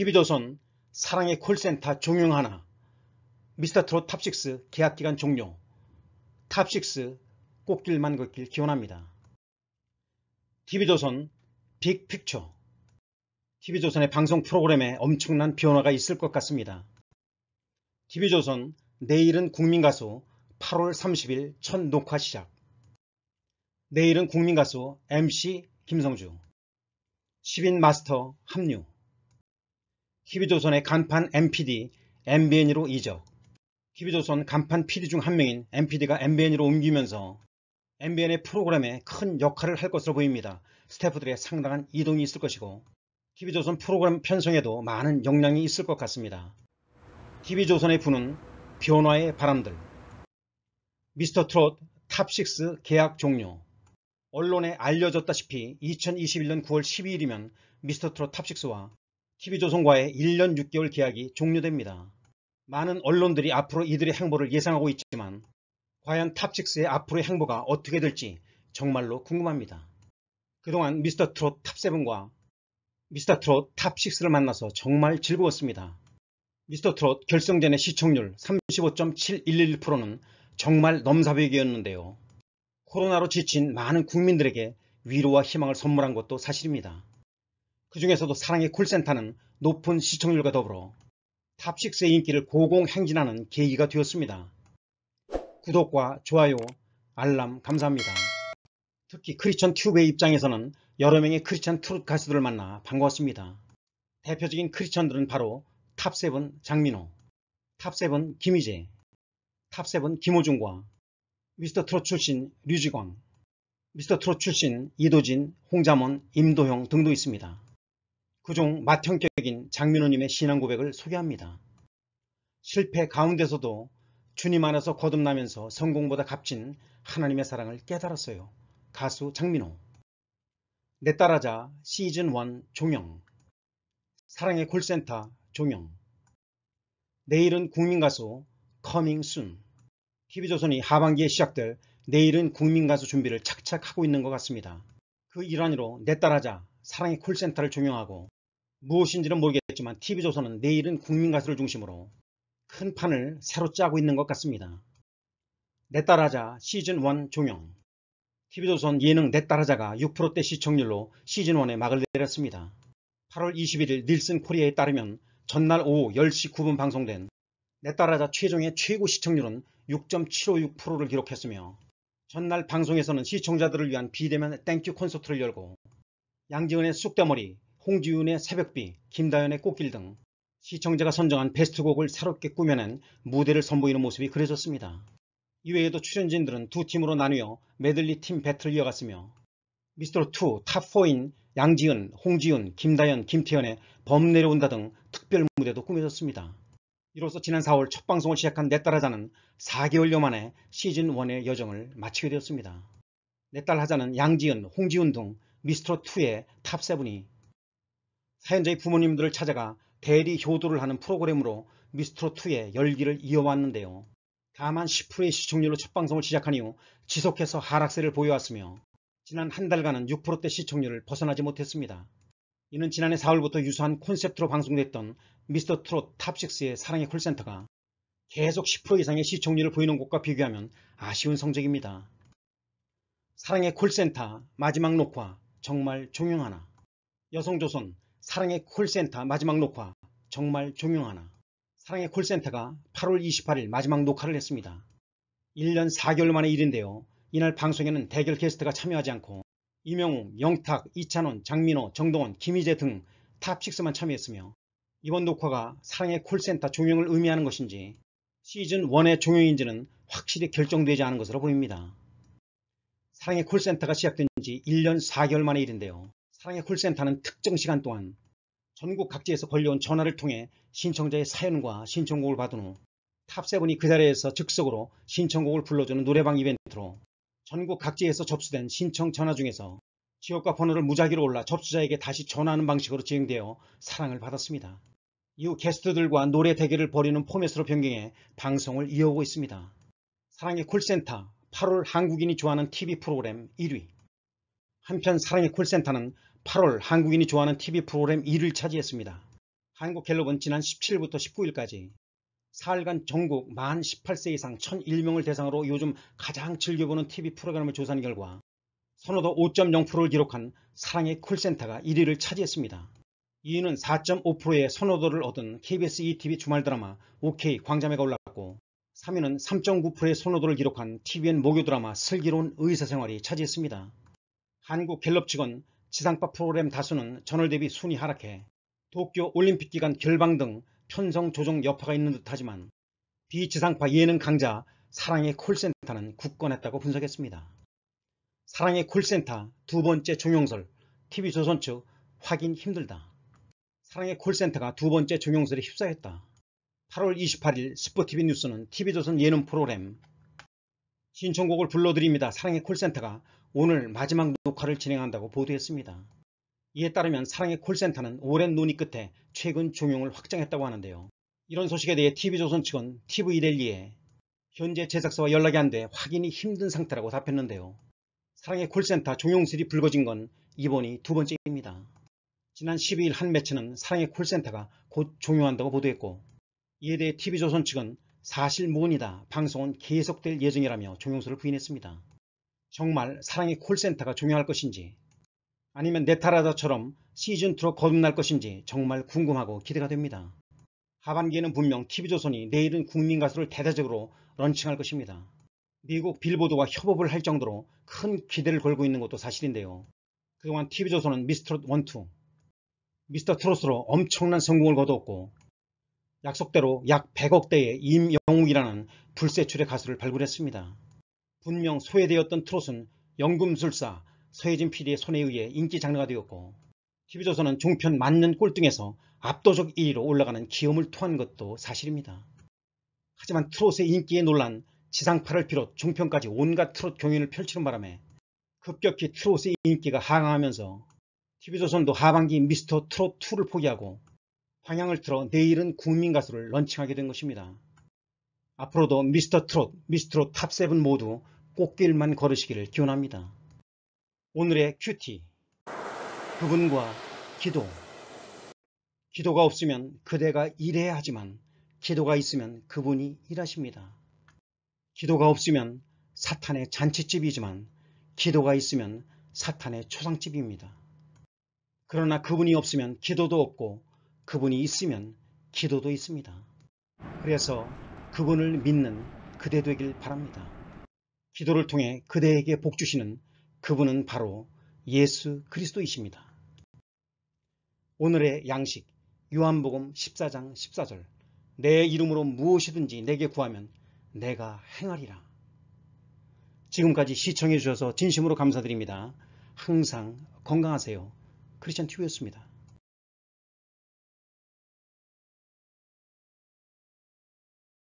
TV조선 사랑의 콜센터 종영하나 미스터트롯 탑6 계약기간 종료 탑6 꽃길만 걷길 기원합니다. TV조선 빅픽처 TV조선의 방송 프로그램에 엄청난 변화가 있을 것 같습니다. TV조선 내일은 국민가수 8월 30일 첫 녹화 시작 내일은 국민가수 MC 김성주 10인 마스터 합류 TV조선의 간판 MPD, MBN으로 이적. TV조선 간판 PD 중 한 명인 MPD가 MBN으로 옮기면서 MBN의 프로그램에 큰 역할을 할 것으로 보입니다. 스태프들의 상당한 이동이 있을 것이고 TV조선 프로그램 편성에도 많은 역량이 있을 것 같습니다. t v 조선의 부는 변화의 바람들 미스터 트롯 탑6 계약 종료 언론에 알려졌다시피 2021년 9월 12일이면 미스터 트롯 탑6와 TV조선과의 1년 6개월 계약이 종료됩니다. 많은 언론들이 앞으로 이들의 행보를 예상하고 있지만 과연 탑6의 앞으로의 행보가 어떻게 될지 정말로 궁금합니다. 그동안 미스터 트롯 탑7과 미스터 트롯 탑6를 만나서 정말 즐거웠습니다. 미스터 트롯 결성전의 시청률 35.711%는 정말 넘사벽이었는데요. 코로나로 지친 많은 국민들에게 위로와 희망을 선물한 것도 사실입니다. 그 중에서도 사랑의 콜센터는 높은 시청률과 더불어 탑6의 인기를 고공행진하는 계기가 되었습니다. 구독과 좋아요, 알람 감사합니다. 특히 크리스천 튜브의 입장에서는 여러 명의 크리스천 트롯 가수들을 만나 반가웠습니다. 대표적인 크리스천들은 바로 탑7 장민호, 탑7 김희재, 탑7 김호중과 미스터 트롯 출신 류지광, 미스터 트롯 출신 이도진, 홍자몬, 임도형 등도 있습니다. 그중 맏형격인 장민호님의 신앙 고백을 소개합니다. 실패 가운데서도 주님 안에서 거듭나면서 성공보다 값진 하나님의 사랑을 깨달았어요. 가수 장민호 내 따라자 시즌1 종영 사랑의 콜센터 종영 내일은 국민가수 커밍 순 TV조선이 하반기에 시작될 내일은 국민가수 준비를 착착 하고 있는 것 같습니다. 그 일환으로 내 따라자 사랑의 콜센터를 종영하고 무엇인지는 모르겠지만 TV조선은 내일은 국민 가수를 중심으로 큰 판을 새로 짜고 있는 것 같습니다. 내 따라하자 시즌1 종영 TV조선 예능 내 따라하자가 6%대 시청률로 시즌1에 막을 내렸습니다. 8월 21일 닐슨 코리아에 따르면 전날 오후 10시 9분 방송된 내 따라하자 최종의 최고 시청률은 6.756%를 기록했으며 전날 방송에서는 시청자들을 위한 비대면 땡큐 콘서트를 열고 양지은의 쑥대머리, 홍지윤의 새벽비, 김다현의 꽃길 등 시청자가 선정한 베스트곡을 새롭게 꾸며낸 무대를 선보이는 모습이 그려졌습니다. 이외에도 출연진들은 두 팀으로 나뉘어 메들리 팀 배틀을 이어갔으며 미스터2 탑4인 양지은, 홍지윤, 김다현, 김태현의 범 내려온다 등 특별 무대도 꾸며졌습니다. 이로써 지난 4월 첫 방송을 시작한 넷딸 하자는 4개월여 만에 시즌1의 여정을 마치게 되었습니다. 넷딸 하자는 양지은, 홍지훈 등 미스터2의 탑7이 사연자의 부모님들을 찾아가 대리 효도를 하는 프로그램으로 미스트롯2의 열기를 이어왔는데요. 다만 10%의 시청률로 첫 방송을 시작한 이후 지속해서 하락세를 보여왔으며 지난 한 달간은 6%대 시청률을 벗어나지 못했습니다. 이는 지난해 4월부터 유사한 콘셉트로 방송됐던 미스터 트롯 탑6의 사랑의 콜센터가 계속 10% 이상의 시청률을 보이는 곳과 비교하면 아쉬운 성적입니다. 사랑의 콜센터 마지막 녹화 정말 종용하나 여성조선 사랑의 콜센터 마지막 녹화 정말 조용하나 사랑의 콜센터가 8월 28일 마지막 녹화를 했습니다. 1년 4개월 만의 일인데요. 이날 방송에는 대결 게스트가 참여하지 않고 이명웅, 영탁, 이찬원, 장민호, 정동원, 김희재 등 탑6만 참여했으며 이번 녹화가 사랑의 콜센터 종영을 의미하는 것인지 시즌 1의 종영인지는 확실히 결정되지 않은 것으로 보입니다. 사랑의 콜센터가 시작된 지 1년 4개월 만의 일인데요. 사랑의 콜센터는 특정 시간 동안 전국 각지에서 걸려온 전화를 통해 신청자의 사연과 신청곡을 받은 후 탑세븐이 그 자리에서 즉석으로 신청곡을 불러주는 노래방 이벤트로 전국 각지에서 접수된 신청 전화 중에서 지역과 번호를 무작위로 올라 접수자에게 다시 전화하는 방식으로 진행되어 사랑을 받았습니다. 이후 게스트들과 노래 대결을 벌이는 포맷으로 변경해 방송을 이어오고 있습니다. 사랑의 콜센터 8월 한국인이 좋아하는 TV 프로그램 1위 한편 사랑의 콜센터는 8월 한국인이 좋아하는 TV 프로그램 1위를 차지했습니다. 한국갤럽은 지난 17일부터 19일까지 4일간 전국 만 18세 이상 1001명을 대상으로 요즘 가장 즐겨보는 TV 프로그램을 조사한 결과 선호도 5.0%를 기록한 사랑의 콜센터가 1위를 차지했습니다. 2위는 4.5%의 선호도를 얻은 KBS ETV 주말 드라마 OK 광자매가 올랐고 3위는 3.9%의 선호도를 기록한 TVN 목요 드라마 슬기로운 의사생활이 차지했습니다. 한국 갤럽 측은 지상파 프로그램 다수는 전월 대비 순위 하락해 도쿄 올림픽 기간 결방 등 편성 조정 여파가 있는 듯하지만 비지상파 예능 강자 사랑의 콜센터는 굳건했다고 분석했습니다. 사랑의 콜센터 두 번째 종용설 TV조선 측 확인 힘들다. 사랑의 콜센터가 두 번째 종용설에 휩싸였다. 8월 28일 스포티비 뉴스는 TV조선 예능 프로그램 신청곡을 불러드립니다. 사랑의 콜센터가 오늘 마지막 녹화를 진행한다고 보도했습니다. 이에 따르면 사랑의 콜센터는 오랜 논의 끝에 최근 종용을 확장했다고 하는데요. 이런 소식에 대해 TV조선 측은 TV데일리에 현재 제작사와 연락이 안 돼 확인이 힘든 상태라고 답했는데요. 사랑의 콜센터 종용실이 불거진 건 이번이 두 번째입니다. 지난 12일 한 매체는 사랑의 콜센터가 곧 종용한다고 보도했고 이에 대해 TV조선 측은 사실 무근이다 방송은 계속될 예정이라며 종용소를 부인했습니다. 정말 사랑의 콜센터가 중요할 것인지 아니면 네타라저처럼 시즌2로 거듭날 것인지 정말 궁금하고 기대가 됩니다. 하반기에는 분명 TV조선이 내일은 국민 가수를 대대적으로 런칭할 것입니다. 미국 빌보드와 협업을 할 정도로 큰 기대를 걸고 있는 것도 사실인데요. 그동안 TV조선은 미스터 트 원투, 미스터 트롯으로 엄청난 성공을 거두었고 약속대로 약 100억대의 임영웅이라는 불세출의 가수를 발굴했습니다. 분명 소외되었던 트롯은 연금술사 서혜진 PD의 손에 의해 인기 장르가 되었고 TV조선은 종편 맞는 꼴등에서 압도적 1위로 올라가는 기염을 토한 것도 사실입니다. 하지만 트롯의 인기에 놀란 지상파를 비롯 종편까지 온갖 트롯 경연을 펼치는 바람에 급격히 트롯의 인기가 하강하면서 TV조선도 하반기 미스터 트롯2를 포기하고 방향을 틀어 내일은 국민가수를 런칭하게 된 것입니다. 앞으로도 미스터 트롯, 미스트롯 탑7 모두 꽃길만 걸으시기를 기원합니다. 오늘의 큐티 그분과 기도 기도가 없으면 그대가 일해야 하지만 기도가 있으면 그분이 일하십니다. 기도가 없으면 사탄의 잔치집이지만 기도가 있으면 사탄의 초상집입니다. 그러나 그분이 없으면 기도도 없고 그분이 있으면 기도도 있습니다. 그래서 그분을 믿는 그대 되길 바랍니다. 기도를 통해 그대에게 복 주시는 그분은 바로 예수 그리스도이십니다. 오늘의 양식 요한복음 14장 14절 내 이름으로 무엇이든지 내게 구하면 내가 행하리라. 지금까지 시청해 주셔서 진심으로 감사드립니다. 항상 건강하세요. 크리스천 TV였습니다.